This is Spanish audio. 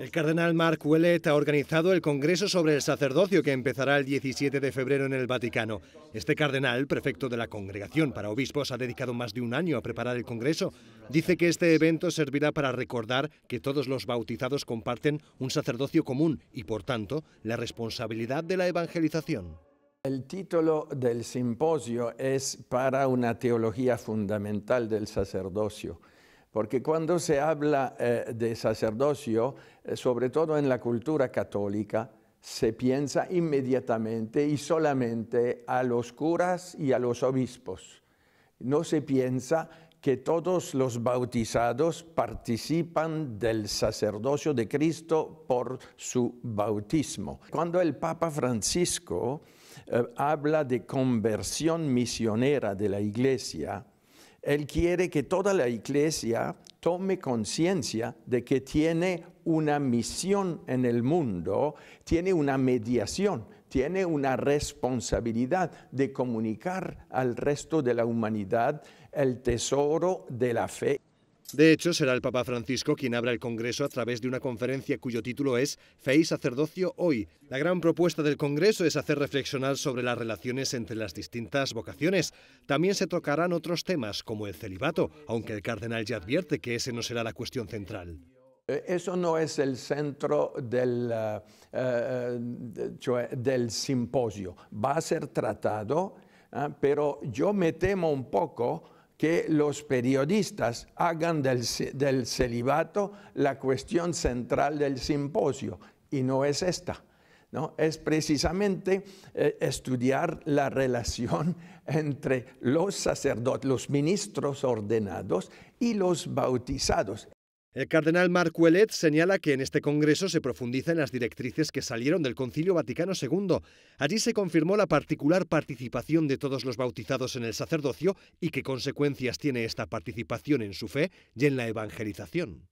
El cardenal Mark Ouellet ha organizado el Congreso sobre el Sacerdocio que empezará el 17 de febrero en el Vaticano. Este cardenal, prefecto de la Congregación para Obispos, ha dedicado más de un año a preparar el Congreso. Dice que este evento servirá para recordar que todos los bautizados comparten un sacerdocio común y, por tanto, la responsabilidad de la evangelización. El título del simposio es Para una teología fundamental del sacerdocio. Porque cuando se habla eh, de sacerdocio, eh, sobre todo en la cultura católica, se piensa inmediatamente y solamente a los curas y a los obispos. No se piensa que todos los bautizados participan del sacerdocio de Cristo por su bautismo. Cuando el Papa Francisco eh, habla de conversión misionera de la Iglesia, él quiere que toda la iglesia tome conciencia de que tiene una misión en el mundo, tiene una mediación, tiene una responsabilidad de comunicar al resto de la humanidad el tesoro de la fe. De hecho, será el Papa Francisco quien abra el Congreso a través de una conferencia cuyo título es Fe y Sacerdocio Hoy. La gran propuesta del Congreso es hacer reflexionar sobre las relaciones entre las distintas vocaciones. También se tocarán otros temas, como el celibato, aunque el cardenal ya advierte que ese no será la cuestión central. Eh, eso no es el centro del, eh, eh, del simposio. Va a ser tratado, ah, pero yo me temo un poco que los periodistas hagan del, celibato la cuestión central del simposio, y no es esta. ¿No? es precisamente eh, estudiar la relación entre los sacerdotes, los ministros ordenados y los bautizados. El cardenal Marc Ouellet señala que en este Congreso se profundiza en las directrices que salieron del Concilio Vaticano II. Allí se confirmó la particular participación de todos los bautizados en el sacerdocio y qué consecuencias tiene esta participación en su fe y en la evangelización.